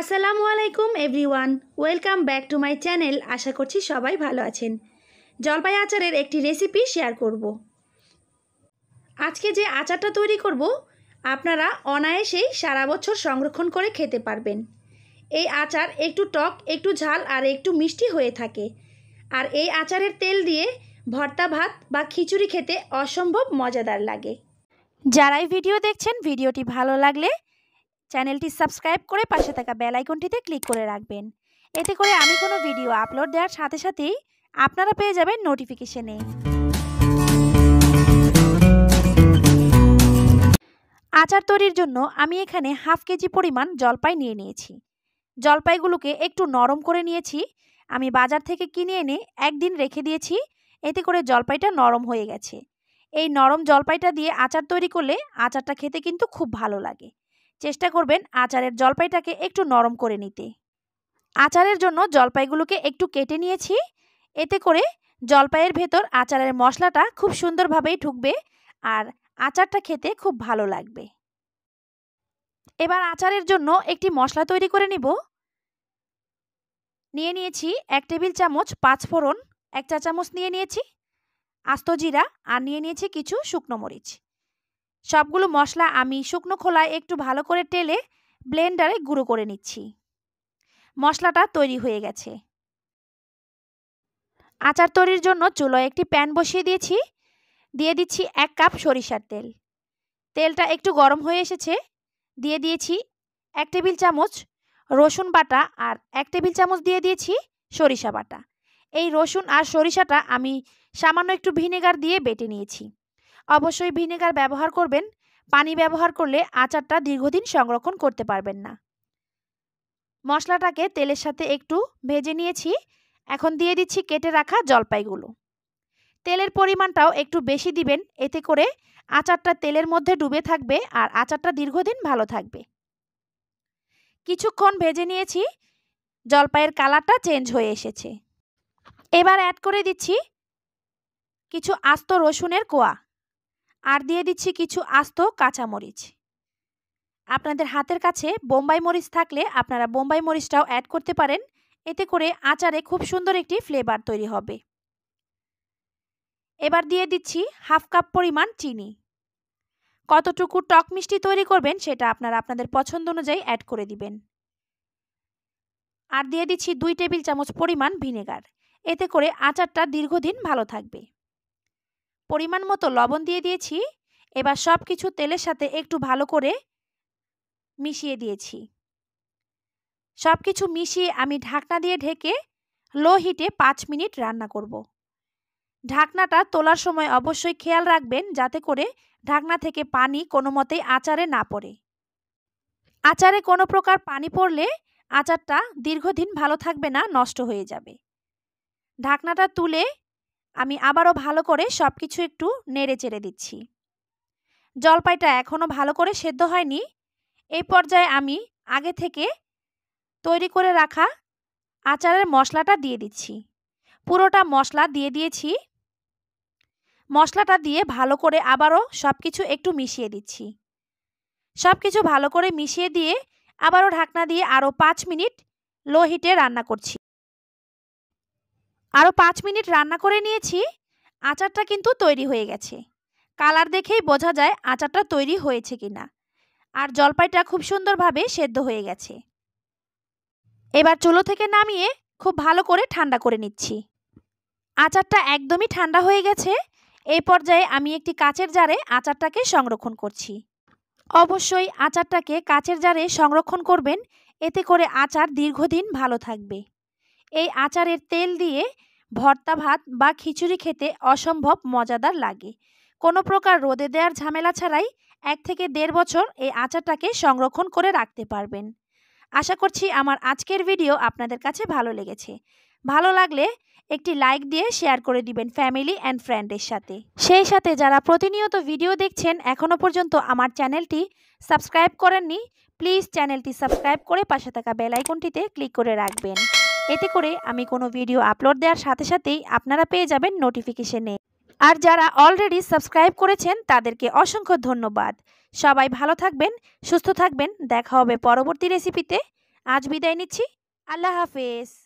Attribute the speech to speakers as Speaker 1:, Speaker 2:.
Speaker 1: আসসালামু আলাইকুম everyone welcome back to my channel আশা করছি সবাই ভালো আছেন জলপাই আচারের একটি রেসিপি শেয়ার করব আজকে যে আচারটা তৈরি করব আপনারা অনায়াসেই সারা বছর সংরক্ষণ করে খেতে পারবেন এই আচার একটু টক একটু ঝাল আর একটু মিষ্টি হয়ে থাকে আর এই আচারের তেল দিয়ে ভর্তা ভাত বা খিচুড়ি খেতে অসম্ভব মজাদার লাগে যারাই ভিডিও দেখছেন ভিডিওটি ভালো লাগলে চ্যানেলটি সাবস্ক্রাইব করে পাশে থাকা বেল আইকনটিতে ক্লিক করে রাখবেন এতে করে আমি কোনো ভিডিও আপলোড দেওয়ার সাথে সাথেই আপনারা পেয়ে যাবেন নোটিফিকেশনে আচার তৈরির জন্য আমি এখানে হাফ কেজি পরিমাণ জলপাই নিয়ে নিয়েছি জলপাইগুলোকে একটু নরম করে নিয়েছি আমি বাজার থেকে কিনে এনে একদিন রেখে দিয়েছি এতে করে জলপাইটা নরম হয়ে গেছে এই নরম জলপাইটা দিয়ে আচার তৈরি করলে আচারটা খেতে কিন্তু খুব ভালো লাগে চেষ্টা করবেন আচারের জলপাইটাকে একটু নরম করে নিতে আচারের জন্য জলপাইগুলোকে একটু কেটে নিয়েছি এতে করে জলপাইয়ের ভেতর আচারের মশলাটা খুব সুন্দরভাবেই ঢুকবে আর আচারটা খেতে খুব ভালো লাগবে এবার আচারের জন্য একটি মশলা তৈরি করে নিব নিয়ে নিয়েছি এক টেবিল চামচ পাঁচ ফোড়ন এক চা চামচ নিয়ে নিয়েছি আস্ত জিরা আর নিয়ে নিয়েছি কিছু শুকনো মরিচ সবগুলো মশলা আমি শুকনো খোলায় একটু ভালো করে টেলে ব্লেন্ডারে গুঁড়ো করে নিচ্ছি মশলাটা তৈরি হয়ে গেছে আচার তৈরির জন্য চুলোয় একটি প্যান বসিয়ে দিয়েছি দিয়ে দিচ্ছি এক কাপ সরিষার তেল তেলটা একটু গরম হয়ে এসেছে দিয়ে দিয়েছি এক টেবিল চামচ রসুন বাটা আর এক টেবিল চামচ দিয়ে দিয়েছি সরিষা বাটা এই রসুন আর সরিষাটা আমি সামান্য একটু ভিনেগার দিয়ে বেটে নিয়েছি অবশ্যই ভিনেগার ব্যবহার করবেন পানি ব্যবহার করলে আচারটা দীর্ঘদিন সংরক্ষণ করতে পারবেন না মশলাটাকে তেলের সাথে একটু ভেজে নিয়েছি এখন দিয়ে দিচ্ছি কেটে রাখা জলপাইগুলো তেলের পরিমাণটাও একটু বেশি দিবেন এতে করে আচারটা তেলের মধ্যে ডুবে থাকবে আর আচারটা দীর্ঘদিন ভালো থাকবে কিছুক্ষণ ভেজে নিয়েছি জলপাইয়ের কালারটা চেঞ্জ হয়ে এসেছে এবার অ্যাড করে দিচ্ছি কিছু আস্ত রসুনের কোয়া আর দিয়ে দিচ্ছি কিছু আস্ত কাঁচামরিচ আপনাদের হাতের কাছে বোম্বাই মরিচ থাকলে আপনারা বোম্বাই মরিচটাও অ্যাড করতে পারেন এতে করে আচারে খুব সুন্দর একটি ফ্লেভার তৈরি হবে এবার দিয়ে দিচ্ছি হাফ কাপ পরিমাণ চিনি কতটুকু টক মিষ্টি তৈরি করবেন সেটা আপনারা আপনাদের পছন্দ অনুযায়ী অ্যাড করে দিবেন আর দিয়ে দিচ্ছি দুই টেবিল চামচ পরিমাণ ভিনেগার এতে করে আচারটা দীর্ঘদিন ভালো থাকবে পরিমাণ মতো লবণ দিয়ে দিয়েছি এবার সব কিছু তেলের সাথে একটু ভালো করে মিশিয়ে দিয়েছি সব কিছু মিশিয়ে আমি ঢাকনা দিয়ে ঢেকে লো হিটে পাঁচ মিনিট রান্না করব। ঢাকনাটা তোলার সময় অবশ্যই খেয়াল রাখবেন যাতে করে ঢাকনা থেকে পানি কোনো মতেই আচারে না পড়ে আচারে কোনো প্রকার পানি পড়লে আচারটা দীর্ঘদিন ভালো থাকবে না নষ্ট হয়ে যাবে ঢাকনাটা তুলে আমি আবারও ভালো করে সব কিছু একটু নেড়ে চেড়ে দিচ্ছি জলপাইটা এখনও ভালো করে সেদ্ধ হয়নি এই পর্যায়ে আমি আগে থেকে তৈরি করে রাখা আচারের মশলাটা দিয়ে দিচ্ছি পুরোটা মশলা দিয়ে দিয়েছি মশলাটা দিয়ে ভালো করে আবারও সব কিছু একটু মিশিয়ে দিচ্ছি সব কিছু ভালো করে মিশিয়ে দিয়ে আবারও ঢাকনা দিয়ে আরও পাঁচ মিনিট লো হিটে রান্না করছি আরও পাঁচ মিনিট রান্না করে নিয়েছি আচারটা কিন্তু তৈরি হয়ে গেছে কালার দেখেই বোঝা যায় আচারটা তৈরি হয়েছে কিনা আর জলপাইটা খুব সুন্দরভাবে সেদ্ধ হয়ে গেছে এবার চুলো থেকে নামিয়ে খুব ভালো করে ঠান্ডা করে নিচ্ছি আচারটা একদমই ঠান্ডা হয়ে গেছে এই পর্যায়ে আমি একটি কাচের জারে আচারটাকে সংরক্ষণ করছি অবশ্যই আচারটাকে কাচের জারে সংরক্ষণ করবেন এতে করে আচার দীর্ঘদিন ভালো থাকবে এই আচারের তেল দিয়ে ভর্তা ভাত বা খিচুড়ি খেতে অসম্ভব মজাদার লাগে কোনো প্রকার রোদে দেওয়ার ঝামেলা ছাড়াই এক থেকে দেড় বছর এই আচারটাকে সংরক্ষণ করে রাখতে পারবেন আশা করছি আমার আজকের ভিডিও আপনাদের কাছে ভালো লেগেছে ভালো লাগলে একটি লাইক দিয়ে শেয়ার করে দিবেন ফ্যামিলি অ্যান্ড ফ্রেন্ডের সাথে সেই সাথে যারা প্রতিনিয়ত ভিডিও দেখছেন এখনও পর্যন্ত আমার চ্যানেলটি সাবস্ক্রাইব করেননি প্লিজ চ্যানেলটি সাবস্ক্রাইব করে পাশে থাকা বেলাইকনটিতে ক্লিক করে রাখবেন এতে করে আমি কোনো ভিডিও আপলোড দেওয়ার সাথে সাথেই আপনারা পেয়ে যাবেন নোটিফিকেশনে আর যারা অলরেডি সাবস্ক্রাইব করেছেন তাদেরকে অসংখ্য ধন্যবাদ সবাই ভালো থাকবেন সুস্থ থাকবেন দেখা হবে পরবর্তী রেসিপিতে আজ বিদায় নিচ্ছি আল্লাহ হাফেজ